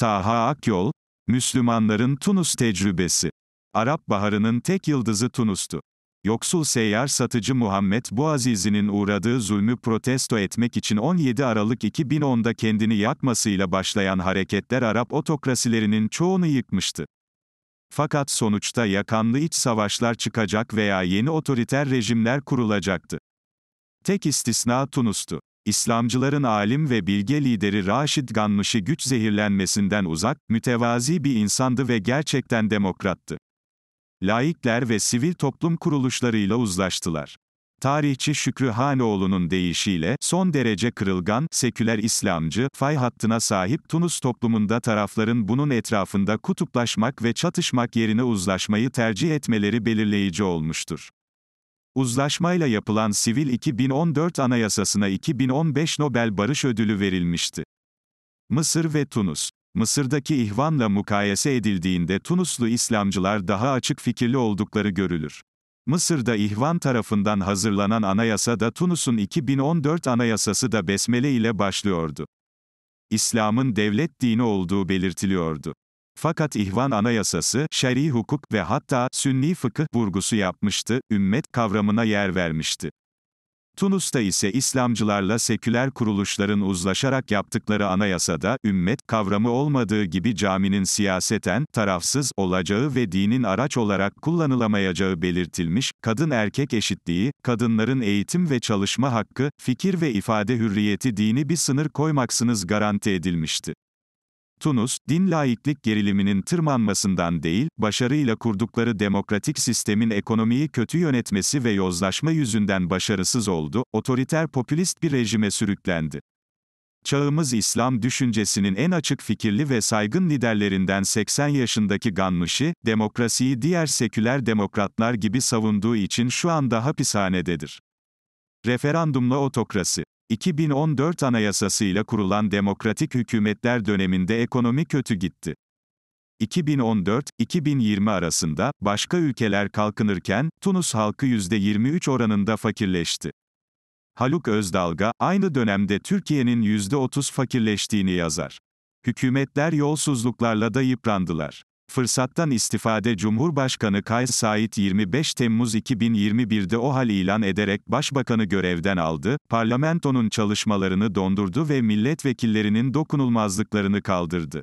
Taha Akyol, Müslümanların Tunus Tecrübesi. Arap Baharı'nın tek yıldızı Tunus'tu. Yoksul seyyar satıcı Muhammed Boazizi'nin uğradığı zulmü protesto etmek için 17 Aralık 2010'da kendini yakmasıyla başlayan hareketler Arap otokrasilerinin çoğunu yıkmıştı. Fakat sonuçta yakanlı iç savaşlar çıkacak veya yeni otoriter rejimler kurulacaktı. Tek istisna Tunus'tu. İslamcıların alim ve bilge lideri Raşid Ganmış'ı güç zehirlenmesinden uzak, mütevazi bir insandı ve gerçekten demokrattı. Laikler ve sivil toplum kuruluşlarıyla uzlaştılar. Tarihçi Şükrü Hanoğlu'nun deyişiyle, son derece kırılgan, seküler İslamcı, fay hattına sahip Tunus toplumunda tarafların bunun etrafında kutuplaşmak ve çatışmak yerine uzlaşmayı tercih etmeleri belirleyici olmuştur. Uzlaşmayla yapılan Sivil 2014 Anayasasına 2015 Nobel Barış Ödülü verilmişti. Mısır ve Tunus Mısır'daki ihvanla mukayese edildiğinde Tunuslu İslamcılar daha açık fikirli oldukları görülür. Mısır'da ihvan tarafından hazırlanan anayasa da Tunus'un 2014 anayasası da besmele ile başlıyordu. İslam'ın devlet dini olduğu belirtiliyordu. Fakat ihvan anayasası, şer'i hukuk ve hatta sünni fıkıh vurgusu yapmıştı, ümmet kavramına yer vermişti. Tunus'ta ise İslamcılarla seküler kuruluşların uzlaşarak yaptıkları anayasada, ümmet kavramı olmadığı gibi caminin siyaseten, tarafsız olacağı ve dinin araç olarak kullanılamayacağı belirtilmiş, kadın erkek eşitliği, kadınların eğitim ve çalışma hakkı, fikir ve ifade hürriyeti dini bir sınır koymaksınız garanti edilmişti. Tunus, din laiklik geriliminin tırmanmasından değil, başarıyla kurdukları demokratik sistemin ekonomiyi kötü yönetmesi ve yozlaşma yüzünden başarısız oldu, otoriter popülist bir rejime sürüklendi. Çağımız İslam düşüncesinin en açık fikirli ve saygın liderlerinden 80 yaşındaki Ganmışi, demokrasiyi diğer seküler demokratlar gibi savunduğu için şu anda hapishanededir. Referandumla otokrasi 2014 anayasasıyla kurulan demokratik hükümetler döneminde ekonomi kötü gitti. 2014-2020 arasında, başka ülkeler kalkınırken, Tunus halkı %23 oranında fakirleşti. Haluk Özdalga, aynı dönemde Türkiye'nin %30 fakirleştiğini yazar. Hükümetler yolsuzluklarla da yıprandılar. Fırsattan istifade Cumhurbaşkanı Kays Said 25 Temmuz 2021'de o hal ilan ederek başbakanı görevden aldı, parlamentonun çalışmalarını dondurdu ve milletvekillerinin dokunulmazlıklarını kaldırdı.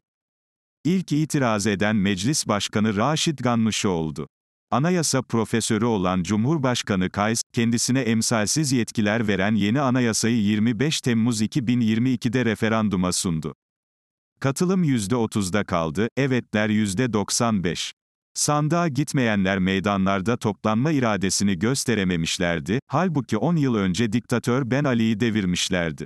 İlk itiraz eden Meclis Başkanı Raşit Ganmışı oldu. Anayasa profesörü olan Cumhurbaşkanı Kays, kendisine emsalsiz yetkiler veren yeni anayasayı 25 Temmuz 2022'de referanduma sundu. Katılım %30'da kaldı, evetler %95. Sandığa gitmeyenler meydanlarda toplanma iradesini gösterememişlerdi, halbuki 10 yıl önce diktatör Ben Ali'yi devirmişlerdi.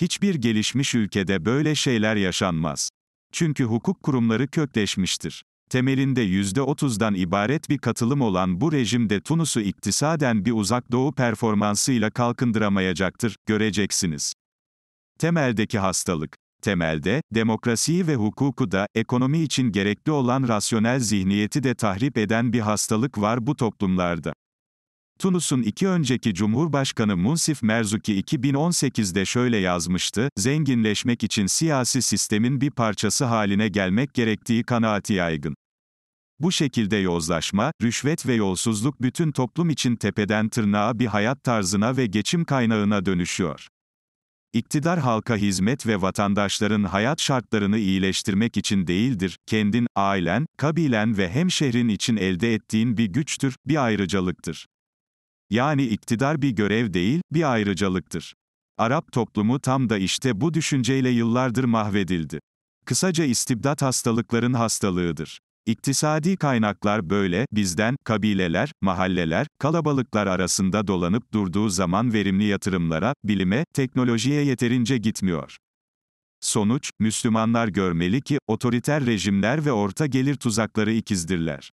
Hiçbir gelişmiş ülkede böyle şeyler yaşanmaz. Çünkü hukuk kurumları kökleşmiştir. Temelinde %30'dan ibaret bir katılım olan bu rejimde Tunus'u iktisaden bir uzak doğu performansıyla kalkındıramayacaktır, göreceksiniz. Temeldeki hastalık Temelde, demokrasiyi ve hukuku da, ekonomi için gerekli olan rasyonel zihniyeti de tahrip eden bir hastalık var bu toplumlarda. Tunus'un iki önceki Cumhurbaşkanı Munsif Merzuki 2018'de şöyle yazmıştı, zenginleşmek için siyasi sistemin bir parçası haline gelmek gerektiği kanaati yaygın. Bu şekilde yozlaşma, rüşvet ve yolsuzluk bütün toplum için tepeden tırnağa bir hayat tarzına ve geçim kaynağına dönüşüyor. İktidar halka hizmet ve vatandaşların hayat şartlarını iyileştirmek için değildir, kendin, ailen, kabilen ve hemşehrin için elde ettiğin bir güçtür, bir ayrıcalıktır. Yani iktidar bir görev değil, bir ayrıcalıktır. Arap toplumu tam da işte bu düşünceyle yıllardır mahvedildi. Kısaca istibdat hastalıkların hastalığıdır. İktisadi kaynaklar böyle, bizden, kabileler, mahalleler, kalabalıklar arasında dolanıp durduğu zaman verimli yatırımlara, bilime, teknolojiye yeterince gitmiyor. Sonuç, Müslümanlar görmeli ki, otoriter rejimler ve orta gelir tuzakları ikizdirler.